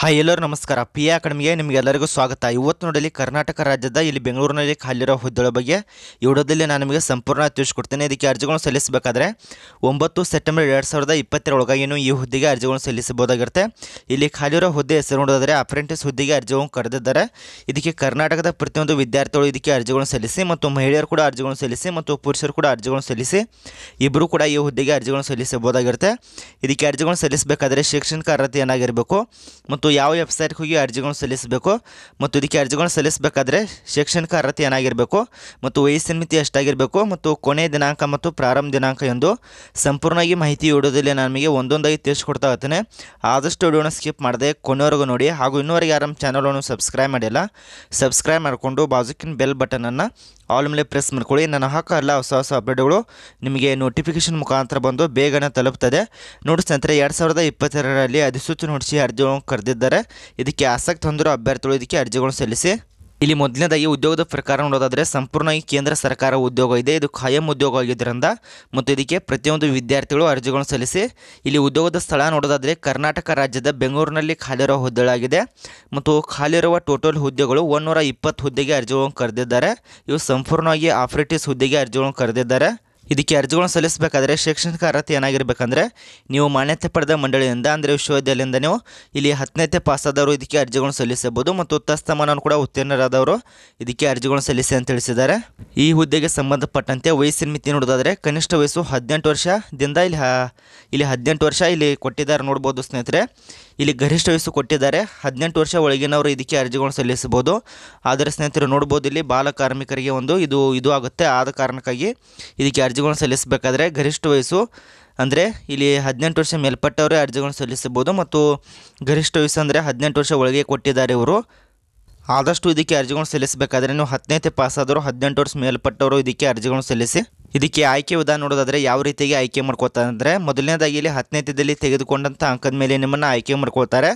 hi ಎಲ್ಲರೂ ನಮಸ್ಕಾರ P A ಅಕಾಡೆಮಿಗೆ ನಿಮಗೆಲ್ಲರಿಗೂ ಸ್ವಾಗತ ಇವತ್ತು ನೋಡಲಿ ಕರ್ನಾಟಕ ರಾಜ್ಯದ ಇಲ್ಲಿ ಬೆಂಗಳೂರಿನಲ್ಲಿ ಖಾಲಿರೋ ಹುದ್ದೆಗಳ ಬಗ್ಗೆ ಇವುದಲ್ಲಿ ನಾನು ನಿಮಗೆ ಸಂಪೂರ್ಣ ತಿಳಿಸ್ಕೊಡ್ತೇನೆ ಇದಕ್ಕೆ ಅರ್ಜಿಗಳನ್ನು ಸಲ್ಲಿಸಬೇಕಾದ್ರೆ ಒಂಬತ್ತು ಸೆಪ್ಟೆಂಬರ್ ಎರಡು ಸಾವಿರದ ಏನು ಈ ಹುದ್ದೆಗೆ ಅರ್ಜಿಗಳನ್ನು ಸಲ್ಲಿಸಬಹುದಾಗಿರುತ್ತೆ ಇಲ್ಲಿ ಖಾಲಿರೋ ಹುದ್ದೆ ಹೆಸರು ನೋಡೋದಾದರೆ ಅಪ್ರೆಂಟಿಸ್ ಹುದ್ದೆಗೆ ಅರ್ಜಿಗಳನ್ನು ಕರೆದಿದ್ದಾರೆ ಇದಕ್ಕೆ ಕರ್ನಾಟಕದ ಪ್ರತಿಯೊಂದು ವಿದ್ಯಾರ್ಥಿಗಳು ಇದಕ್ಕೆ ಅರ್ಜಿಗಳನ್ನು ಸಲ್ಲಿಸಿ ಮತ್ತು ಮಹಿಳೆಯರು ಕೂಡ ಅರ್ಜಿಗಳನ್ನು ಸಲ್ಲಿಸಿ ಮತ್ತು ಪುರುಷರು ಕೂಡ ಅರ್ಜಿಗಳನ್ನು ಸಲ್ಲಿಸಿ ಇಬ್ಬರು ಕೂಡ ಈ ಹುದ್ದೆಗೆ ಅರ್ಜಿಗಳನ್ನು ಸಲ್ಲಿಸಬಹುದಾಗಿರುತ್ತೆ ಇದಕ್ಕೆ ಅರ್ಜಿಗಳನ್ನು ಸಲ್ಲಿಸಬೇಕಾದ್ರೆ ಶೈಕ್ಷಣಿಕ ಅರ್ಹತೆ ಏನಾಗಿರಬೇಕು ಮತ್ತು ಮತ್ತು ಯಾವ ವೆಬ್ಸೈಟ್ಗೆ ಹೋಗಿ ಅರ್ಜಿಗಳನ್ನು ಸಲ್ಲಿಸಬೇಕು ಮತ್ತು ಇದಕ್ಕೆ ಅರ್ಜಿಗಳನ್ನು ಸಲ್ಲಿಸಬೇಕಾದ್ರೆ ಶೈಕ್ಷಣಿಕ ಅರ್ಹತೆ ಏನಾಗಿರಬೇಕು ಮತ್ತು ವಯಸ್ಸಿನ ಮಿತಿ ಎಷ್ಟಾಗಿರಬೇಕು ಮತ್ತು ಕೊನೆಯ ದಿನಾಂಕ ಮತ್ತು ಪ್ರಾರಂಭ ದಿನಾಂಕ ಎಂದು ಸಂಪೂರ್ಣವಾಗಿ ಮಾಹಿತಿ ಇಡೋದಲ್ಲಿ ನಮಗೆ ಒಂದೊಂದಾಗಿ ತಿಳಿಸ್ಕೊಡ್ತಾ ಹೋಗ್ತೇನೆ ಆದಷ್ಟು ವಿಡಿಯೋನ ಸ್ಕಿಪ್ ಮಾಡದೆ ಕೊನೆಯವರೆಗೂ ನೋಡಿ ಹಾಗೂ ಇನ್ನೂವರೆಗೆ ಯಾರು ನಮ್ಮ ಚಾನಲನ್ನು ಸಬ್ಸ್ಕ್ರೈಬ್ ಮಾಡಿಲ್ಲ ಸಬ್ಸ್ಕ್ರೈಬ್ ಮಾಡಿಕೊಂಡು ಬಾಜುಕಿನ ಬೆಲ್ ಬಟನನ್ನು ಆಲ್ ಮೇಲೆ ಪ್ರೆಸ್ ಮಾಡ್ಕೊಳ್ಳಿ ನಾನು ಎಲ್ಲ ಹೊಸ ಹೊಸ ಅಪ್ಡೇಟ್ಗಳು ನಿಮಗೆ ನೋಟಿಫಿಕೇಷನ್ ಮುಖಾಂತರ ಬಂದು ಬೇಗನೆ ತಲುಪ್ತದೆ ನೋಡಿ ಸ್ನೇಹಿತರೆ ಎರಡು ಸಾವಿರದ ಇಪ್ಪತ್ತೆರಡರಲ್ಲಿ ಅಧಿಸೂಚನೆ ಹೊಡಿಸಿ ಅರ್ಜಿಗಳನ್ನು ಕರೆದಿದ್ದಾರೆ ಇದಕ್ಕೆ ಆಸಕ್ತಿ ಹೊಂದಿರೋ ಅಭ್ಯರ್ಥಿಗಳು ಇದಕ್ಕೆ ಅರ್ಜಿಗಳನ್ನು ಸಲ್ಲಿಸಿ ಇಲ್ಲಿ ಮೊದಲನೇದಾಗಿ ಉದ್ಯೋಗದ ಪ್ರಕಾರ ನೋಡೋದಾದರೆ ಸಂಪೂರ್ಣವಾಗಿ ಕೇಂದ್ರ ಸರ್ಕಾರ ಉದ್ಯೋಗ ಇದೆ ಇದು ಖಾಯಂ ಉದ್ಯೋಗ ಆಗಿದ್ದರಿಂದ ಮತ್ತು ಇದಕ್ಕೆ ಪ್ರತಿಯೊಂದು ವಿದ್ಯಾರ್ಥಿಗಳು ಅರ್ಜಿಗಳನ್ನು ಸಲ್ಲಿಸಿ ಇಲ್ಲಿ ಉದ್ಯೋಗದ ಸ್ಥಳ ನೋಡೋದಾದರೆ ಕರ್ನಾಟಕ ರಾಜ್ಯದ ಬೆಂಗಳೂರಿನಲ್ಲಿ ಖಾಲಿರುವ ಹುದ್ದೆಗಳಾಗಿದೆ ಮತ್ತು ಖಾಲಿರುವ ಟೋಟಲ್ ಹುದ್ದೆಗಳು ಒನ್ನೂರ ಇಪ್ಪತ್ತು ಹುದ್ದೆಗೆ ಅರ್ಜಿಗಳನ್ನು ಕರೆದಿದ್ದಾರೆ ಇವು ಸಂಪೂರ್ಣವಾಗಿ ಆಫ್ರಿಟಿಸ್ ಹುದ್ದೆಗೆ ಅರ್ಜಿಗಳನ್ನು ಕರೆದಿದ್ದಾರೆ ಇದಕ್ಕೆ ಅರ್ಜಿಗಳನ್ನು ಸಲ್ಲಿಸಬೇಕಾದ್ರೆ ಶೈಕ್ಷಣಿಕ ಅರ್ಹತೆ ಏನಾಗಿರಬೇಕಂದ್ರೆ ನೀವು ಮಾನ್ಯತೆ ಪಡೆದ ಮಂಡಳಿಯಿಂದ ಅಂದರೆ ವಿಶ್ವವಿದ್ಯಾಲಯದಿಂದ ನೀವು ಇಲ್ಲಿ ಹತ್ತನೇತೆ ಪಾಸಾದವರು ಇದಕ್ಕೆ ಅರ್ಜಿಗಳನ್ನು ಸಲ್ಲಿಸಬಹುದು ಮತ್ತು ತಸ್ತಮಾನವನ್ನು ಕೂಡ ಉತ್ತೀರ್ಣರಾದವರು ಇದಕ್ಕೆ ಅರ್ಜಿಗಳನ್ನು ಸಲ್ಲಿಸಿ ಅಂತ ತಿಳಿಸಿದ್ದಾರೆ ಈ ಹುದ್ದೆಗೆ ಸಂಬಂಧಪಟ್ಟಂತೆ ವಯಸ್ಸಿನ ಮಿತಿ ನೋಡೋದಾದರೆ ಕನಿಷ್ಠ ವಯಸ್ಸು ಹದಿನೆಂಟು ವರ್ಷದಿಂದ ಇಲ್ಲಿ ಇಲ್ಲಿ ಹದಿನೆಂಟು ವರ್ಷ ಇಲ್ಲಿ ಕೊಟ್ಟಿದ್ದಾರೆ ನೋಡ್ಬೋದು ಸ್ನೇಹಿತರೆ ಇಲ್ಲಿ ಗರಿಷ್ಠ ವಯಸ್ಸು ಕೊಟ್ಟಿದ್ದಾರೆ ಹದಿನೆಂಟು ವರ್ಷ ಒಳಗಿನವರು ಇದಕ್ಕೆ ಅರ್ಜಿಗಳನ್ನು ಸಲ್ಲಿಸಬಹುದು ಆದರೆ ಸ್ನೇಹಿತರು ನೋಡ್ಬೋದು ಇಲ್ಲಿ ಬಾಲ ಕಾರ್ಮಿಕರಿಗೆ ಒಂದು ಇದು ಇದು ಆಗುತ್ತೆ ಆದ ಕಾರಣಕ್ಕಾಗಿ ಇದಕ್ಕೆ ಅರ್ಜಿಗಳನ್ನು ಸಲ್ಲಿಸಬೇಕಾದ್ರೆ ಗರಿಷ್ಠ ವಯಸ್ಸು ಅಂದರೆ ಇಲ್ಲಿ ಹದಿನೆಂಟು ವರ್ಷ ಮೇಲ್ಪಟ್ಟವರೇ ಅರ್ಜಿಗಳನ್ನು ಸಲ್ಲಿಸಬಹುದು ಮತ್ತು ಗರಿಷ್ಠ ವಯಸ್ಸು ಅಂದರೆ ಹದಿನೆಂಟು ವರ್ಷ ಒಳಗೆ ಕೊಟ್ಟಿದ್ದಾರೆ ಇವರು ಆದಷ್ಟು ಇದಕ್ಕೆ ಅರ್ಜಿಗಳನ್ನು ಸಲ್ಲಿಸಬೇಕಾದ್ರೆ ನೀವು ಹತ್ತನೇತೆ ಪಾಸಾದರೂ ಹದಿನೆಂಟು ವರ್ಷ ಮೇಲ್ಪಟ್ಟವರು ಇದಕ್ಕೆ ಅರ್ಜಿಗಳನ್ನು ಸಲ್ಲಿಸಿ ಇದಕ್ಕೆ ಆಯ್ಕೆ ವಿಧಾನ ನೋಡೋದಾದರೆ ಯಾವ ರೀತಿಯಾಗಿ ಆಯ್ಕೆ ಮಾಡ್ಕೋತಾರೆ ಅಂದರೆ ಮೊದಲನೇದಾಗಿ ಇಲ್ಲಿ ತಿದ್ದಲ್ಲಿ ತೆಗೆದುಕೊಂಡಂಥ ಅಂಕದ ಮೇಲೆ ನಿಮ್ಮನ್ನು ಆಯ್ಕೆ ಮಾಡ್ಕೊಳ್ತಾರೆ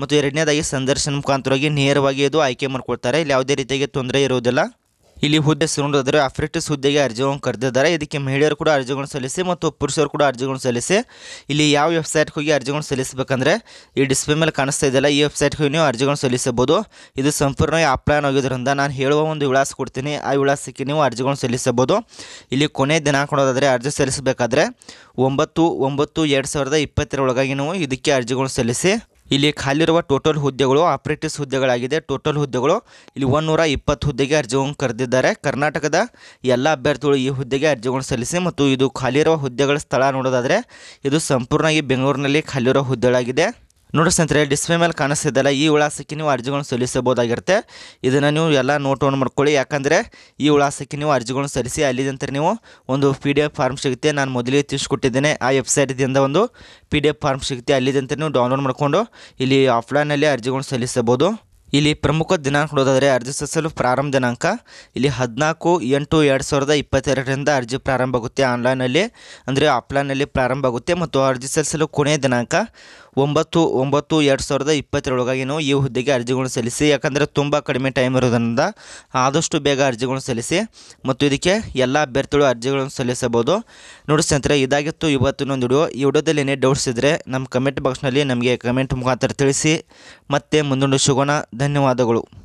ಮತ್ತು ಎರಡನೇದಾಗಿ ಸಂದರ್ಶನ ಮುಖಾಂತರವಾಗಿ ನೇರವಾಗಿ ಅದು ಆಯ್ಕೆ ಮಾಡ್ಕೊಳ್ತಾರೆ ಇಲ್ಲಿ ಯಾವುದೇ ರೀತಿಯಾಗಿ ತೊಂದರೆ ಇರುವುದಿಲ್ಲ ಇಲ್ಲಿ ಹುದ್ದೆ ಸುರುಂಡದರೆ ಅಫ್ರಿಟಿಸ್ ಹುದ್ದೆಗೆ ಅರ್ಜಿಗಳನ್ನು ಕರೆದಿದ್ದಾರೆ ಇದಕ್ಕೆ ಮಹಿಳೆಯರು ಕೂಡ ಅರ್ಜಿಗಳನ್ನು ಸಲ್ಲಿಸಿ ಮತ್ತು ಪುರುಷರು ಕೂಡ ಅರ್ಜಿಗಳನ್ನು ಸಲ್ಲಿಸಿ ಇಲ್ಲಿ ಯಾವ ವೆಬ್ಸೈಟ್ಗೆ ಹೋಗಿ ಅರ್ಜಿಗಳನ್ನು ಸಲ್ಲಿಸಬೇಕಂದ್ರೆ ಈ ಡಿಸ್ಪ್ಲೇ ಮೇಲೆ ಕಾಣಿಸ್ತಾ ಇದೆಯಲ್ಲ ಈ ವೆಬ್ಸೈಟ್ಗೆ ಹೋಗಿ ನೀವು ಅರ್ಜಿಗಳನ್ನು ಸಲ್ಲಿಸಬಹುದು ಇದು ಸಂಪೂರ್ಣವಾಗಿ ಅಪ್ಲೈನ್ ಆಗಿದ್ದರಿಂದ ನಾನು ಹೇಳುವ ಒಂದು ವಿಳಾಸ ಕೊಡ್ತೀನಿ ಆ ವಿಳಾಸಕ್ಕೆ ನೀವು ಅರ್ಜಿಗಳನ್ನು ಸಲ್ಲಿಸಬಹುದು ಇಲ್ಲಿ ಕೊನೆ ದಿನಾಂಕ ನೋಡೋದಾದರೆ ಅರ್ಜಿ ಸಲ್ಲಿಸಬೇಕಾದ್ರೆ ಒಂಬತ್ತು ಒಂಬತ್ತು ಎರಡು ಸಾವಿರದ ಇಪ್ಪತ್ತರೊಳಗಾಗಿ ನೀವು ಇದಕ್ಕೆ ಅರ್ಜಿಗಳನ್ನು ಸಲ್ಲಿಸಿ ಇಲ್ಲಿ ಖಾಲಿರುವ ಟೋಟಲ್ ಹುದ್ದೆಗಳು ಆಪರೇಟಿವ್ಸ್ ಹುದ್ದೆಗಳಾಗಿದೆ ಟೋಟಲ್ ಹುದ್ದೆಗಳು ಇಲ್ಲಿ ಒಂದೂರ ಇಪ್ಪತ್ತು ಹುದ್ದೆಗೆ ಅರ್ಜಿಗಳನ್ನು ಕರೆದಿದ್ದಾರೆ ಕರ್ನಾಟಕದ ಎಲ್ಲ ಅಭ್ಯರ್ಥಿಗಳು ಈ ಹುದ್ದೆಗೆ ಅರ್ಜಿಗಳನ್ನು ಸಲ್ಲಿಸಿ ಮತ್ತು ಇದು ಖಾಲಿರುವ ಹುದ್ದೆಗಳ ಸ್ಥಳ ನೋಡೋದಾದರೆ ಇದು ಸಂಪೂರ್ಣವಾಗಿ ಬೆಂಗಳೂರಿನಲ್ಲಿ ಖಾಲಿರುವ ಹುದ್ದೆಗಳಾಗಿದೆ ನೋಡಿ ಸ್ನೇಹಿತರೆ ಡಿಸ್ಪ್ಲೇ ಮೇಲೆ ಕಾಣಿಸ್ತಿದ್ದಲ್ಲ ಈ ವಿಳಾಸಕ್ಕೆ ನೀವು ಅರ್ಜಿಗಳನ್ನು ಸಲ್ಲಿಸಬಹುದಾಗಿರುತ್ತೆ ಇದನ್ನು ನೀವು ಎಲ್ಲ ನೋಟ್ ಆನ್ ಮಾಡ್ಕೊಳ್ಳಿ ಯಾಕಂದರೆ ಈ ವಿಳಾಸಕ್ಕೆ ನೀವು ಅರ್ಜಿಗಳನ್ನು ಸಲ್ಲಿಸಿ ಅಲ್ಲಿದಂತರ ನೀವು ಒಂದು ಪಿ ಡಿ ಎಫ್ ಫಾರ್ಮ್ ಸಿಗುತ್ತೆ ನಾನು ಮೊದಲೇ ತಿಳಿಸ್ಕೊಟ್ಟಿದ್ದೇನೆ ಆ ವೆಬ್ಸೈಟ್ದಿಂದ ಒಂದು ಪಿ ಡಿ ಎಫ್ ಫಾರ್ಮ್ ಸಿಗುತ್ತೆ ಅಲ್ಲಿದಂತರ ನೀವು ಡೌನ್ಲೋಡ್ ಮಾಡಿಕೊಂಡು ಇಲ್ಲಿ ಆಫ್ಲೈನಲ್ಲಿ ಅರ್ಜಿಗಳನ್ನು ಸಲ್ಲಿಸಬಹುದು ಇಲ್ಲಿ ಪ್ರಮುಖ ದಿನಾಂಕ ನೋಡೋದಾದರೆ ಅರ್ಜಿ ಸಲ್ಲಿಸಲು ಪ್ರಾರಂಭ ದಿನಾಂಕ ಇಲ್ಲಿ ಹದಿನಾಲ್ಕು ಎಂಟು ಎರಡು ಸಾವಿರದ ಇಪ್ಪತ್ತೆರಡರಿಂದ ಅರ್ಜಿ ಪ್ರಾರಂಭ ಆಗುತ್ತೆ ಆನ್ಲೈನಲ್ಲಿ ಅಂದರೆ ಆಫ್ಲೈನಲ್ಲಿ ಪ್ರಾರಂಭ ಆಗುತ್ತೆ ಮತ್ತು ಅರ್ಜಿ ಸಲ್ಲಿಸಲು ಕೊನೆಯ ದಿನಾಂಕ ಒಂಬತ್ತು ಒಂಬತ್ತು ಎರಡು ಸಾವಿರದ ಇಪ್ಪತ್ತರೊಳಗಾಗಿ ನಾವು ಈ ಹುದ್ದೆಗೆ ಅರ್ಜಿಗಳನ್ನು ಸಲ್ಲಿಸಿ ಯಾಕಂದರೆ ತುಂಬ ಕಡಿಮೆ ಟೈಮ್ ಇರೋದರಿಂದ ಆದಷ್ಟು ಬೇಗ ಅರ್ಜಿಗಳನ್ನು ಸಲ್ಲಿಸಿ ಮತ್ತು ಇದಕ್ಕೆ ಎಲ್ಲ ಅಭ್ಯರ್ಥಿಗಳು ಅರ್ಜಿಗಳನ್ನು ಸಲ್ಲಿಸಬಹುದು ನೋಡಿ ಸ್ನೇಹಿತರೆ ಇದಾಗಿತ್ತು ಒಂದು ವಿಡಿಯೋ ಈ ವಿಡಿಯೋದಲ್ಲಿ ಏನೇ ಡೌಟ್ಸ್ ಇದ್ದರೆ ನಮ್ಮ ಕಮೆಂಟ್ ಬಾಕ್ಸ್ನಲ್ಲಿ ನಮಗೆ ಕಮೆಂಟ್ ಮುಖಾಂತರ ತಿಳಿಸಿ ಮತ್ತೆ ಮುಂದೊಂದು ಶುಗೋಣ ಧನ್ಯವಾದಗಳು